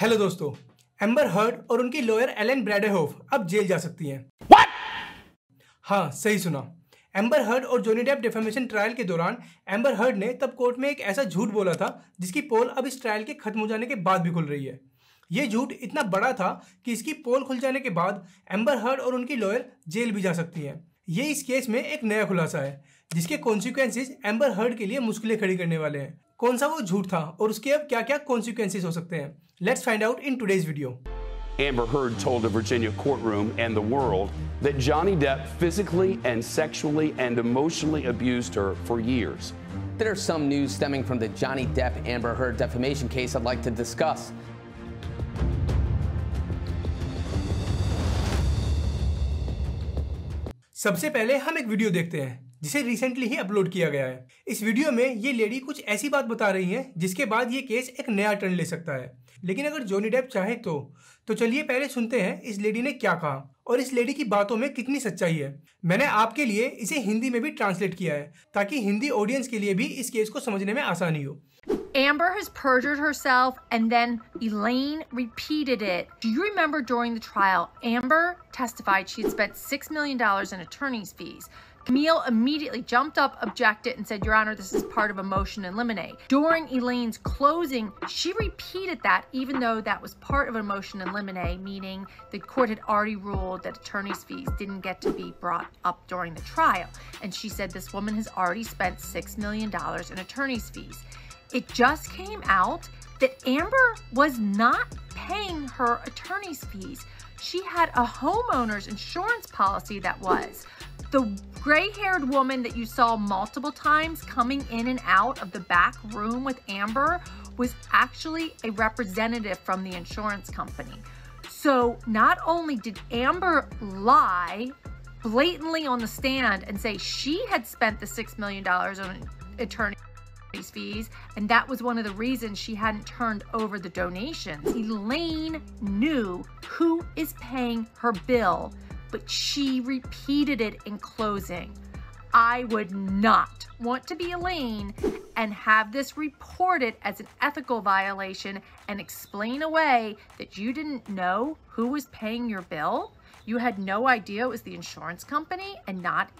Hello दोस्तों amber Heard और उनकी लॉयर एलन ब्रेडेहोफ अब जेल जा सकती हैं व्हाट हाँ सही सुना एम्बर हर्ड और जोनी डेप डिफेमेशन ट्रायल के दौरान एम्बर हर्ड ने तब कोर्ट में एक ऐसा झूठ बोला था जिसकी पोल अब इस ट्रायल के खत्म हो जाने के बाद भी खुल रही है ये झूठ इतना बड़ा था कि इसकी पोल खुल जाने के बाद एम्बर हर्ड और उनकी लॉयर जेल भी जा सकती हैं ये इस केस में एक नया खुलासा है जिसके कॉन्सिक्वेंसेज एम्बर हर्ड के लिए मुश्किलें खड़ी करने वाले हैं कौन सा वो झूठ था और उसके अब क्या क्या कॉन्सिक्वेंसेज हो सकते हैं Let's find out in today's video. Amber Heard told a Virginia courtroom and the world that Johnny Depp physically and sexually and emotionally abused her for years. There are some news stemming from the Johnny Depp Amber Heard defamation case I'd like to discuss. सबसे पहले हम एक video देखते हैं जिसे recently ही upload किया गया है इस वीडियो में ये लेडी कुछ ऐसी बात बता रही है जिसके बाद ये केस एक नया टर्न ले सकता है लेकिन अगर जोनी डेप चाहे तो तो चलिए पहले सुनते हैं इस लेडी ने क्या कहा और इस लेडी की बातों में कितनी सच्चाई है मैंने आपके लिए इसे हिंदी में भी ट्रांसलेट किया है ताकि हिंदी ऑडियंस के लिए भी इस केस को समझने में आसानी हो Amber has perjured herself and then Elaine repeated it. Do you remember during the trial, Amber testified she had spent $6 million in attorney's fees. Camille immediately jumped up, objected, and said, Your Honor, this is part of a motion in limine. During Elaine's closing, she repeated that, even though that was part of a motion in limine, meaning the court had already ruled that attorney's fees didn't get to be brought up during the trial. And she said, This woman has already spent $6 million in attorney's fees. It just came out that Amber was not paying her attorney's fees. She had a homeowner's insurance policy that was. The gray-haired woman that you saw multiple times coming in and out of the back room with Amber was actually a representative from the insurance company. So not only did Amber lie blatantly on the stand and say she had spent the $6 million on attorney fees, and that was one of the reasons she hadn't turned over the donations. Elaine knew who is paying her bill but she repeated it in closing. I would not want to be Elaine and have this reported as an ethical violation and explain away that you didn't know who was paying your bill. You had no idea it was the insurance company and not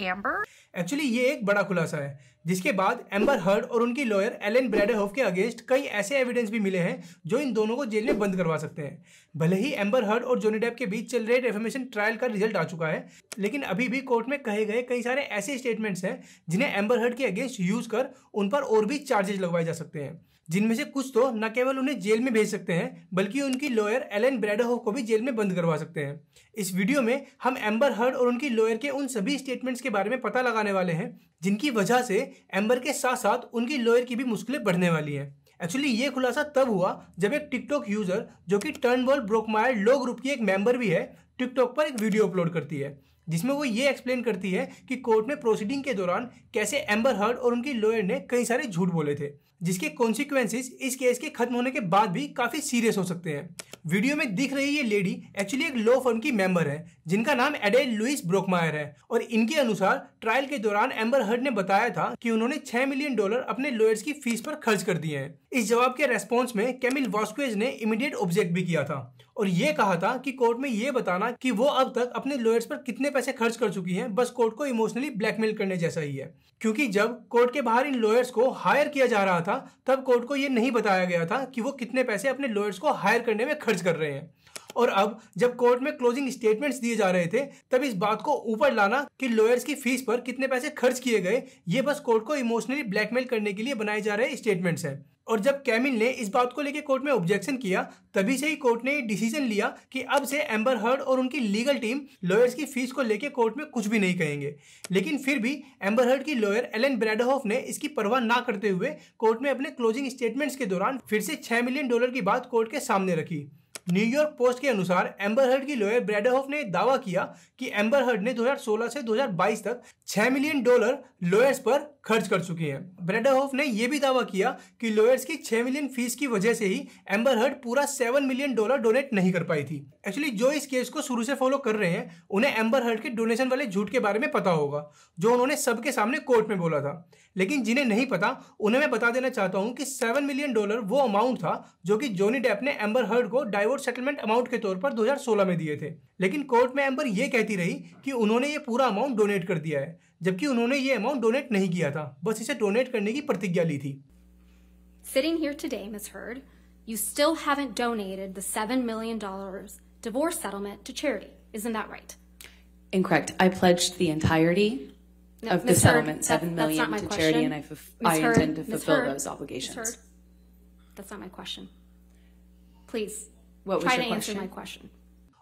Amber actually ये एक बड़ा खुलासा है जिसके बाद amber Heard और उनकी lawyer Allen ब्रेडरहोफ के अगेंस्ट कई ऐसे एविडेंस भी मिले हैं जो इन दोनों को जेल में बंद करवा सकते हैं भले ही एम्बर हर्ड और जोनी डेप के बीच चल रहे रेफर्मेशन ट्रायल का रिजल्ट आ चुका है लेकिन अभी भी कोर्ट में कहे गए कई सारे ऐसे स्टेटमेंट्स हैं जिन्हें एम्बर हर्ड के अगेंस्ट यूज कर उन पर और भी चार्जेज लगवाए जा सकते हैं जिनमें से कुछ तो न केवल उन्हें जेल में भेज सकते हैं बल्कि उनकी लॉयर एलेन ब्रैडहो को भी जेल में बंद करवा सकते हैं इस वीडियो में हम एम्बर हर्ड और उनकी लॉयर के उन सभी स्टेटमेंट्स के बारे में पता लगाने वाले हैं जिनकी वजह से एम्बर के साथ साथ उनकी लॉयर की भी मुश्किलें बढ़ने वाली हैं एक्चुअली ये खुलासा तब हुआ जब एक टिकटॉक यूजर जो कि टर्नबॉल ब्रोकमायर लो ग्रुप की एक मेंबर भी है टिकटॉक पर एक वीडियो अपलोड करती है जिसमें वो ये एक्सप्लेन करती है कि कोर्ट में प्रोसीडिंग के दौरान कैसे एम्बर हर्ड और उनकी लॉयर ने कई सारे झूठ बोले थे जिसके कॉन्सिक्वेंसिस इस केस के खत्म होने के बाद भी काफी सीरियस हो सकते हैं वीडियो में दिख रही ये लेडी एक्चुअली एक लॉ फर्म की मेंबर है जिनका नाम एडेल लुइस ब्रोकमायर है और इनके अनुसार ट्रायल के दौरान एम्बर हर्ड ने बताया था कि उन्होंने छह मिलियन डॉलर अपने लॉयर्स की फीस पर खर्च कर दिए हैं इस जवाब के रेस्पॉन्स में कैमिल वास्क्वेज ने इमीडिएट ऑब्जेक्ट भी किया था और ये कहा था कि कोर्ट में ये बताना कि वो अब तक अपने लॉयर्स पर कितने पैसे खर्च कर चुकी हैं बस कोर्ट को इमोशनली ब्लैकमेल करने जैसा ही है क्योंकि जब कोर्ट के बाहर इन लॉयर्स को हायर किया जा रहा था तब कोर्ट को ये नहीं बताया गया था कि वो कितने पैसे अपने लॉयर्स को हायर करने में खर्च कर रहे हैं और अब जब कोर्ट में क्लोजिंग स्टेटमेंट्स दिए जा रहे थे तब इस बात को ऊपर लाना कि लॉयर्स की फीस पर कितने पैसे खर्च किए गए ये बस कोर्ट को इमोशनली ब्लैकमेल करने के लिए बनाए जा रहे स्टेटमेंट्स है और जब कैमिल ने इस बात को लेकर कोर्ट में ऑब्जेक्शन किया तभी से ही कोर्ट ने डिसीजन लिया कि अब से एम्बर हर्ड और उनकी लीगल टीम लॉयर्स की फीस को लेकर कोर्ट में कुछ भी नहीं कहेंगे लेकिन फिर भी एम्बर हर्ड की लॉयर एलन ब्रेडहॉफ ने इसकी परवाह ना करते हुए कोर्ट में अपने क्लोजिंग स्टेटमेंट्स के दौरान फिर से छह मिलियन डॉलर की बात कोर्ट के सामने रखी न्यूयॉर्क पोस्ट के अनुसार एम्बर हर्ड की लॉयर ब्रेडाहोफ ने दावा किया कि एम्बर हर्ड ने 2016 से 2022 तक 6 मिलियन डॉलर लॉयर्स पर खर्च कर चुके हैं ब्रेडाहोफ ने यह भी दावा किया कि लॉयर्स की 6 मिलियन फीस की वजह से ही एम्बर हर्ड पूरा 7 मिलियन डॉलर डोनेट नहीं कर पाई थी एक्चुअली जो इस केस को शुरू से फॉलो कर रहे हैं उन्हें एम्बर हर्ड के डोनेशन वाले झूठ के बारे में पता होगा जो उन्होंने सबके सामने कोर्ट में बोला था लेकिन जिन्हें नहीं पता उन्हें मैं बता देना चाहता हूँ कि सेवन मिलियन डॉलर वो अमाउंट था जो कि जोनी डेप ने एम्बर हर्ड को डाइवर्स कोर्ट सेटलमेंट अमाउंट के तौर पर 2016 में दिए थे लेकिन कोर्ट में एम्बर ये कहती रही कि उन्होंने ये पूरा अमाउंट डोनेट कर दिया है जबकि उन्होंने ये अमाउंट डोनेट नहीं किया था बस इसे डोनेट करने की प्रतिज्ञा ली थी Sitting here today, Ms. Heard, you still haven't donated the $7 million divorce settlement to charity. Isn't that right? Incorrect. I pledged the entirety no, of Ms. the Heard, settlement, $7 million to question. charity, and I, I Heard, intend to Ms. fulfill Heard, those obligations. That's not my question. Please what was try your to question? answer my question.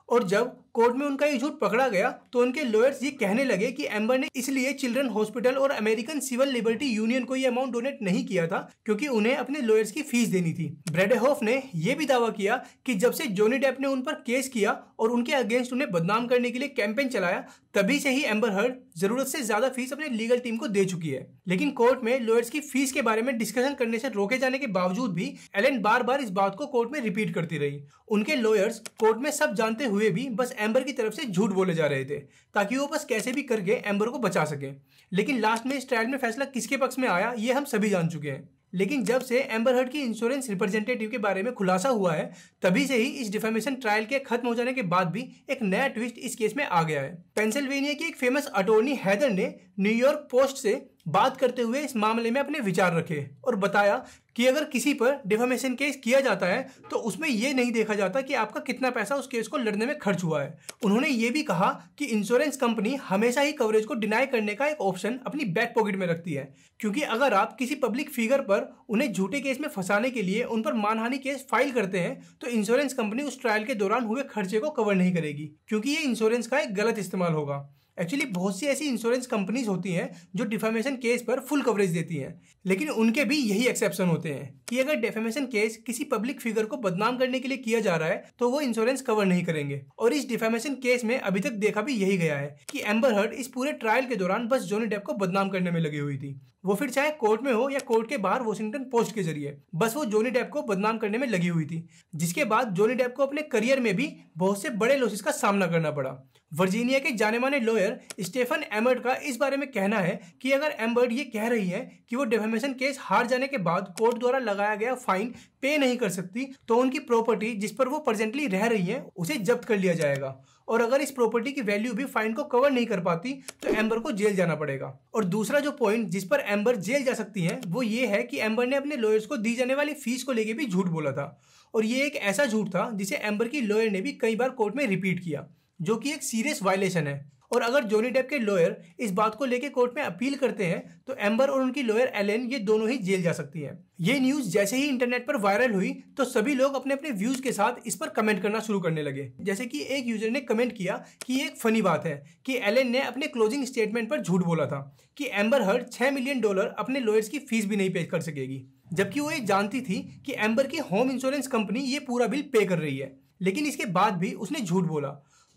Or Joe. Court में उनका ये झूठ पकड़ा गया तो उनके lawyers ये कहने लगे कि एम्बर ने इसलिए चिल्ड्रन हॉस्पिटल और अमेरिकन सिविल लिबर्टी यूनियन को ये अमाउंट डोनेट नहीं किया था क्योंकि उन्हें अपने लॉयर्स की फीस देनी थी ब्रेडेहोफ ने यह भी दावा किया कि जब से जोनी डेप ने उन पर केस किया और उनके अगेंस्ट उन्हें बदनाम करने के लिए कैंपेन चलाया तभी से ही एम्बर हर्ड जरूरत से ज्यादा फीस अपने लीगल टीम को दे चुकी है लेकिन कोर्ट में लॉयर्स की फीस के बारे में डिस्कशन करने से रोके जाने के बावजूद भी एलन बार बार इस बात को कोर्ट में रिपीट करती रही उनके लॉयर्स कोर्ट में सब जानते हुए भी बस एम्बर की तरफ से झूठ बोले जा रहे थे ताकि वो बस कैसे भी करके एम्बर को बचा सके लेकिन लास्ट में इस ट्रायल में फैसला किसके पक्ष में आया ये हम सभी जान चुके हैं लेकिन जब से एम्बर हर्ड की इंश्योरेंस रिप्रेजेंटेटिव के बारे में खुलासा हुआ है तभी से ही इस डिफेमेशन ट्रायल के खत्म हो जाने के बाद भी एक नया ट्विस्ट इस केस में आ गया है पेंसिल्वेनिया की एक फेमस अटोर्नी हैदर ने न्यूयॉर्क पोस्ट से बात करते हुए इस मामले में अपने विचार रखे और बताया कि अगर किसी पर डिफामेशन केस किया जाता है तो उसमें यह नहीं देखा जाता कि आपका कितना पैसा उस केस को लड़ने में खर्च हुआ है उन्होंने ये भी कहा कि इंश्योरेंस कंपनी हमेशा ही कवरेज को डिनाई करने का एक ऑप्शन अपनी बैक पॉकेट में रखती है क्योंकि अगर आप किसी पब्लिक फिगर पर उन्हें झूठे केस में फंसाने के लिए उन पर मानहानि केस फाइल करते हैं तो इंश्योरेंस कंपनी उस ट्रायल के दौरान हुए खर्चे को कवर नहीं करेगी क्योंकि ये इंश्योरेंस का एक गलत इस्तेमाल होगा एक्चुअली बहुत सी ऐसी इंश्योरेंस कंपनीज होती हैं जो डिफामेशन केस पर फुल कवरेज देती हैं लेकिन उनके भी यही एक्सेप्शन होते हैं कि अगर डिफेमेशन केस किसी पब्लिक फिगर को बदनाम करने के लिए किया जा रहा है तो वो इंश्योरेंस कवर नहीं करेंगे और इस डिफेमेशन केस में अभी तक देखा भी यही गया है कि एम्बर हर्ट इस पूरे ट्रायल के दौरान बस जोनी डेप को बदनाम करने में लगी हुई थी वो फिर चाहे कोर्ट में हो या कोर्ट के बाहर वॉशिंगटन पोस्ट के जरिए बस वो जोनी डेप को बदनाम करने में लगी हुई थी जिसके बाद जोनी डेप को अपने करियर में भी बहुत से बड़े लॉसेस का सामना करना पड़ा वर्जीनिया के जाने माने लॉयर स्टेफन एमर्ट का इस बारे में कहना है कि अगर एम्बर्ड ये कह रही है कि वो डेफेमेशन डिफेमेशन केस हार जाने के बाद कोर्ट द्वारा लगाया गया फाइन पे नहीं कर सकती तो उनकी प्रॉपर्टी जिस पर वो प्रेजेंटली रह रही है उसे जब्त कर लिया जाएगा और अगर इस प्रॉपर्टी की वैल्यू भी फाइन को कवर नहीं कर पाती तो एम्बर को जेल जाना पड़ेगा और दूसरा जो पॉइंट जिस पर एम्बर जेल जा सकती है वो ये है कि एम्बर ने अपने लॉयर्स को दी जाने वाली फीस को लेकर भी झूठ बोला था और ये एक ऐसा झूठ था जिसे एम्बर की लॉयर ने भी कई बार कोर्ट में रिपीट किया जो कि एक सीरियस वायलेशन है और अगर जोनी डेप के लॉयर इस बात को लेकर कोर्ट में अपील करते हैं तो एम्बर और उनकी लॉयर एलेन ये दोनों ही जेल जा सकती है ये न्यूज जैसे ही इंटरनेट पर वायरल हुई तो सभी लोग अपने अपने व्यूज के साथ इस पर कमेंट करना शुरू करने लगे जैसे कि एक यूजर ने कमेंट किया कि ये एक फनी बात है कि एलेन ने अपने क्लोजिंग स्टेटमेंट पर झूठ बोला था कि एम्बर हर्ड छह मिलियन डॉलर अपने लॉयर्स की फीस भी नहीं पे कर सकेगी जबकि वो ये जानती थी कि एम्बर की होम इंश्योरेंस कंपनी ये पूरा बिल पे कर रही है लेकिन इसके बाद भी उसने झूठ बोला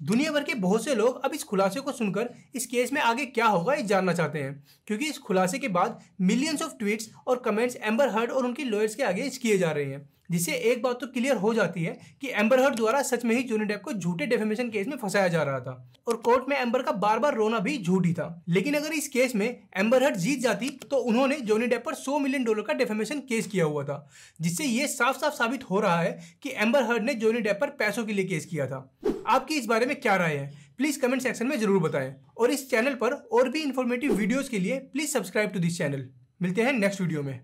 दुनिया भर के बहुत से लोग अब इस खुलासे को सुनकर इस केस में आगे क्या होगा ये जानना चाहते हैं क्योंकि इस खुलासे के बाद मिलियंस ऑफ ट्वीट्स और कमेंट्स एम्बर हर्ड और उनके लॉयर्स के आगे किए जा रहे हैं जिससे एक बात तो क्लियर हो जाती है कि एम्बर हर्ट द्वारा सच में ही जोनी डेप को झूठे डेफेमेशन केस में फंसाया जा रहा था और कोर्ट में एम्बर का बार बार रोना भी झूठी था लेकिन अगर इस केस में एम्बर हर्ट जीत जाती तो उन्होंने जोनी डेप पर 100 मिलियन डॉलर का डेफेमेशन केस किया हुआ था जिससे ये साफ साफ साबित हो रहा है कि एम्बर हर्ट ने जोनी डेप पर पैसों के लिए केस किया था आपकी इस बारे में क्या राय है प्लीज कमेंट सेक्शन में जरूर बताएं और इस चैनल पर और भी इन्फॉर्मेटिव वीडियोस के लिए please subscribe to this channel मिलते हैं नेक्स्ट वीडियो में